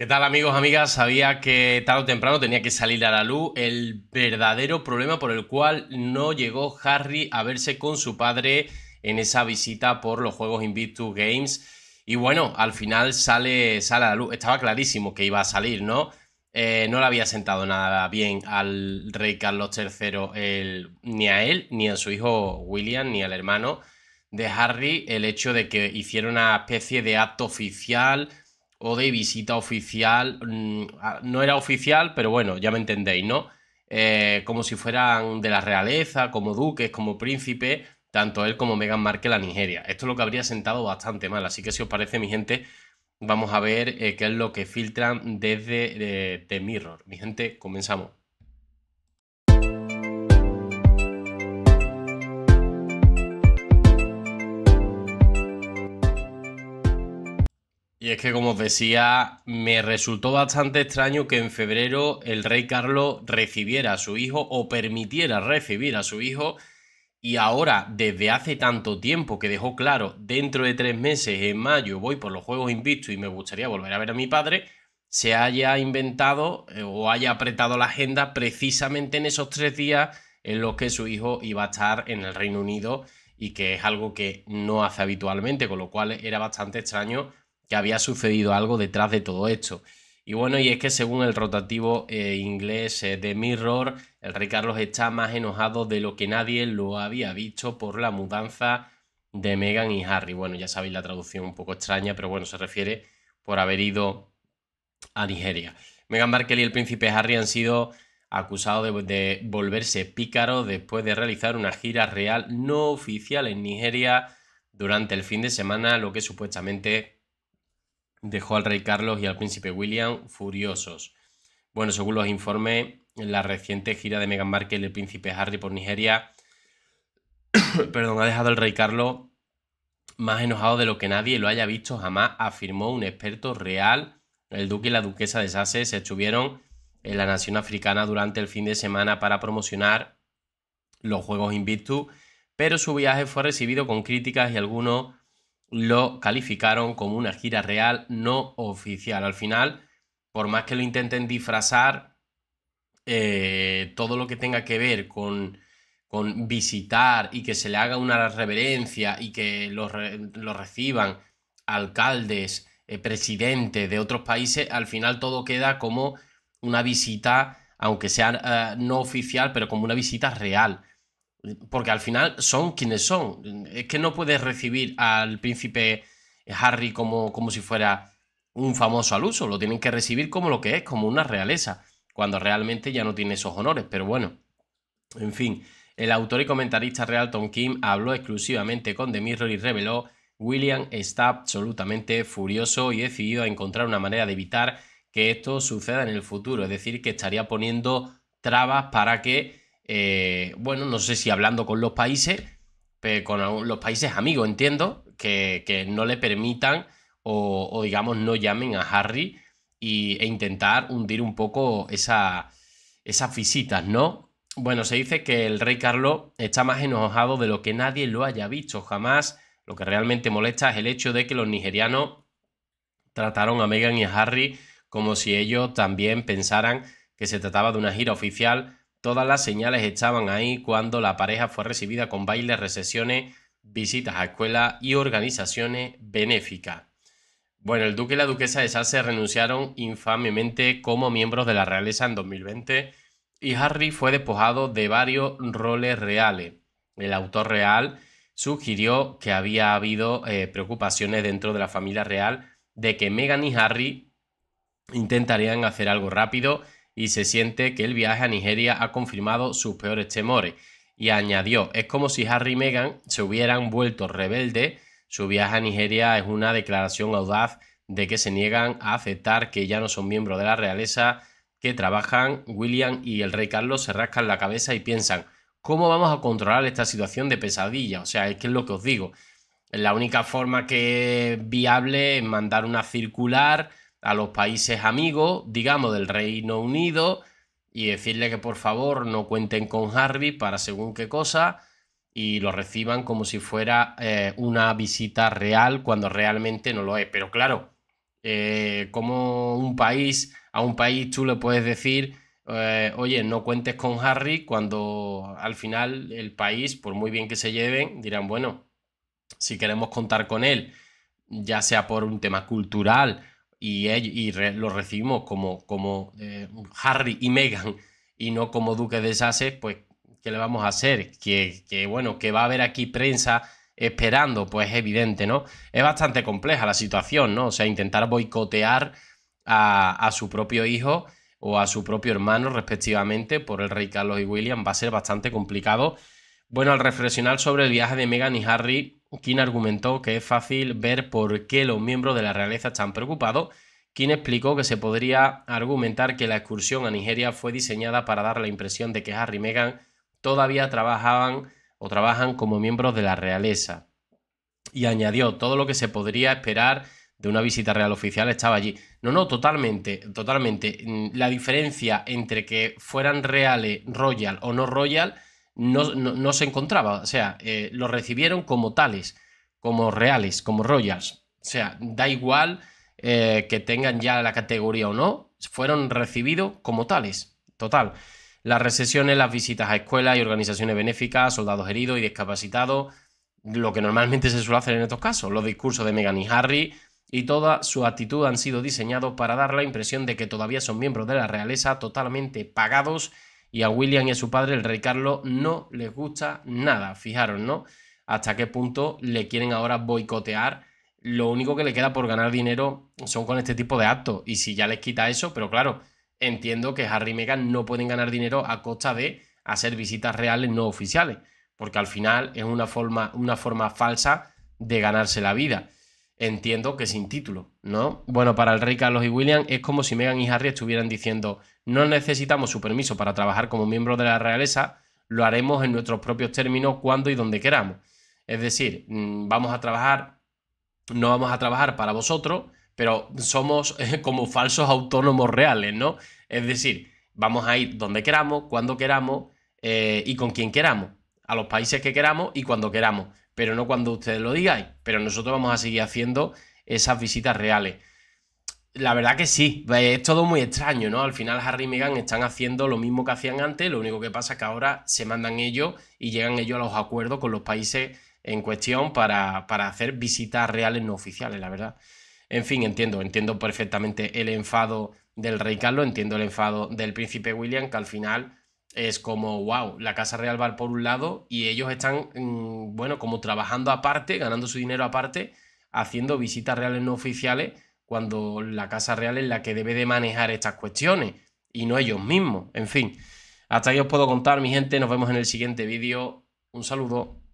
¿Qué tal amigos, amigas? Sabía que tarde o temprano tenía que salir a la luz el verdadero problema por el cual no llegó Harry a verse con su padre en esa visita por los juegos Invictus Games. Y bueno, al final sale, sale a la luz. Estaba clarísimo que iba a salir, ¿no? Eh, no le había sentado nada bien al rey Carlos III, ni a él, ni a su hijo William, ni al hermano de Harry, el hecho de que hiciera una especie de acto oficial o de visita oficial, mm, no era oficial, pero bueno, ya me entendéis, ¿no? Eh, como si fueran de la realeza, como duques, como príncipe, tanto él como Meghan Markle la Nigeria. Esto es lo que habría sentado bastante mal, así que si os parece, mi gente, vamos a ver eh, qué es lo que filtran desde eh, The Mirror. Mi gente, comenzamos. Y es que, como os decía, me resultó bastante extraño que en febrero el rey Carlos recibiera a su hijo o permitiera recibir a su hijo. Y ahora, desde hace tanto tiempo que dejó claro, dentro de tres meses, en mayo, voy por los Juegos Invictus y me gustaría volver a ver a mi padre, se haya inventado eh, o haya apretado la agenda precisamente en esos tres días en los que su hijo iba a estar en el Reino Unido y que es algo que no hace habitualmente, con lo cual era bastante extraño que había sucedido algo detrás de todo esto. Y bueno, y es que según el rotativo eh, inglés eh, de Mirror, el rey Carlos está más enojado de lo que nadie lo había dicho por la mudanza de Meghan y Harry. Bueno, ya sabéis la traducción un poco extraña, pero bueno, se refiere por haber ido a Nigeria. Meghan Markle y el príncipe Harry han sido acusados de, de volverse pícaros después de realizar una gira real no oficial en Nigeria durante el fin de semana, lo que supuestamente dejó al rey Carlos y al príncipe William furiosos. Bueno, según los informes, la reciente gira de Meghan Markle y el príncipe Harry por Nigeria, perdón, ha dejado al rey Carlos más enojado de lo que nadie lo haya visto jamás, afirmó un experto real. El duque y la duquesa de sase se estuvieron en la nación africana durante el fin de semana para promocionar los Juegos Invictus, pero su viaje fue recibido con críticas y algunos lo calificaron como una gira real no oficial. Al final, por más que lo intenten disfrazar, eh, todo lo que tenga que ver con, visitar y que se le haga una reverencia y que lo, reciban alcaldes, eh, presidentes de otros países, al final todo queda como una visita, aunque sea eh, no oficial, pero como una visita real. Porque al final son quienes son. Es que no puedes recibir al príncipe Harry como, como si fuera un famoso al uso. Lo tienen que recibir como lo que es, como una realeza. Cuando realmente ya no tiene esos honores. Pero bueno, en fin. El autor y comentarista real Tom Kim habló exclusivamente con The Mirror y reveló William está absolutamente furioso y decidido a encontrar una manera de evitar que esto suceda en el futuro. Es decir, que estaría poniendo trabas para que eh, bueno, no sé si hablando con los países, con los países amigos, entiendo, que, no le permitan o, digamos no llamen a Harry e intentar hundir un poco esa, esas visitas, ¿no? Bueno, se dice que el rey Carlos está más enojado de lo que nadie lo haya visto jamás. Lo que realmente molesta es el hecho de que los nigerianos trataron a Meghan y a Harry como si ellos también pensaran que se trataba de una gira oficial Todas las señales estaban ahí cuando la pareja fue recibida con bailes, recesiones, visitas a escuela y organizaciones benéficas. Bueno, el duque y la duquesa de se renunciaron infamemente como miembros de la realeza en 2020 y Harry fue despojado de varios roles reales. El autor real sugirió que había habido eh, preocupaciones dentro de la familia real de que Meghan y Harry intentarían hacer algo rápido y se siente que el viaje a Nigeria ha confirmado sus peores temores. Y añadió, es como si Harry y Meghan se hubieran vuelto rebeldes, su viaje a Nigeria es una declaración audaz de que se niegan a aceptar que ya no son miembros de la realeza, que trabajan, William y el rey Carlos se rascan la cabeza y piensan, ¿cómo vamos a controlar esta situación de pesadilla? O sea, es que es lo que os digo. La única forma que es viable es mandar una circular a los países amigos, digamos, del Reino Unido, y decirle que por favor no cuenten con Harry para según qué cosa y lo reciban como si fuera eh, una visita real cuando realmente no lo es. Pero claro, eh, como un país, a un país tú le puedes decir, eh, oye, no cuentes con Harry cuando al final el país, por muy bien que se lleven, dirán, bueno, si queremos contar con él, ya sea por un tema cultural, y, y recibimos como, como eh, Harry y Meghan y no como duque de Sussex, pues ¿qué le vamos a hacer? Que, bueno, que va a haber aquí prensa esperando, pues es evidente, ¿no? Es bastante compleja la situación, ¿no? O sea, intentar boicotear a, a su propio hijo o a su propio hermano, respectivamente, por el rey Carlos y William, va a ser bastante complicado. Bueno, al reflexionar sobre el viaje de Meghan y Harry, quien argumentó que es fácil ver por qué los miembros de la realeza están preocupados, quien explicó que se podría argumentar que la excursión a Nigeria fue diseñada para dar la impresión de que Harry y Meghan todavía trabajaban o trabajan como miembros de la realeza. Y añadió, todo lo que se podría esperar de una visita real oficial estaba allí. No, no, totalmente, totalmente. Mm, la diferencia entre que fueran reales, royal o no royal, no, se encontraba. O sea, eh, lo recibieron como tales, como reales, como royals. O sea, da igual eh, que tengan ya la categoría o no, fueron recibidos como tales. Total. Las recesiones, las visitas a escuelas y organizaciones benéficas, soldados heridos y discapacitados, lo que normalmente se suele hacer en estos casos. Los discursos de Meghan y Harry y toda su actitud han sido diseñados para dar la impresión de que todavía son miembros de la realeza totalmente pagados y a William y a su padre, el rey Carlos, no les gusta nada. Fijaros, ¿no? Hasta qué punto le quieren ahora boicotear. Lo único que le queda por ganar dinero son con este tipo de actos. Y si ya les quita eso, pero claro, entiendo que Harry y Meghan no pueden ganar dinero a costa de hacer visitas reales no oficiales, porque al final es una forma, una forma falsa de ganarse la vida entiendo que sin título, ¿no? Bueno, para el rey Carlos y William es como si Meghan y Harry estuvieran diciendo no necesitamos su permiso para trabajar como miembro de la realeza, lo haremos en nuestros propios términos cuando y donde queramos. Es decir, mm, vamos a trabajar, no vamos a trabajar para vosotros, pero somos eh, como falsos autónomos reales, ¿no? Es decir, vamos a ir donde queramos, cuando queramos eh, y con quien queramos, a los países que queramos y cuando queramos pero no cuando ustedes lo digáis. Pero nosotros vamos a seguir haciendo esas visitas reales. La verdad que sí, es todo muy extraño, ¿no? Al final Harry y Meghan están haciendo lo mismo que hacían antes, lo único que pasa es que ahora se mandan ellos y llegan ellos a los acuerdos con los países en cuestión para, para hacer visitas reales no oficiales, la verdad. En fin, entiendo, entiendo perfectamente el enfado del rey Carlos, entiendo el enfado del príncipe William, que al final es como, wow, la Casa Real va por un lado y ellos están, mm, bueno, como trabajando aparte, ganando su dinero aparte, haciendo visitas reales no oficiales, cuando la Casa Real es la que debe de manejar estas cuestiones y no ellos mismos. En fin, hasta aquí os puedo contar, mi gente, nos vemos en el siguiente vídeo. Un saludo.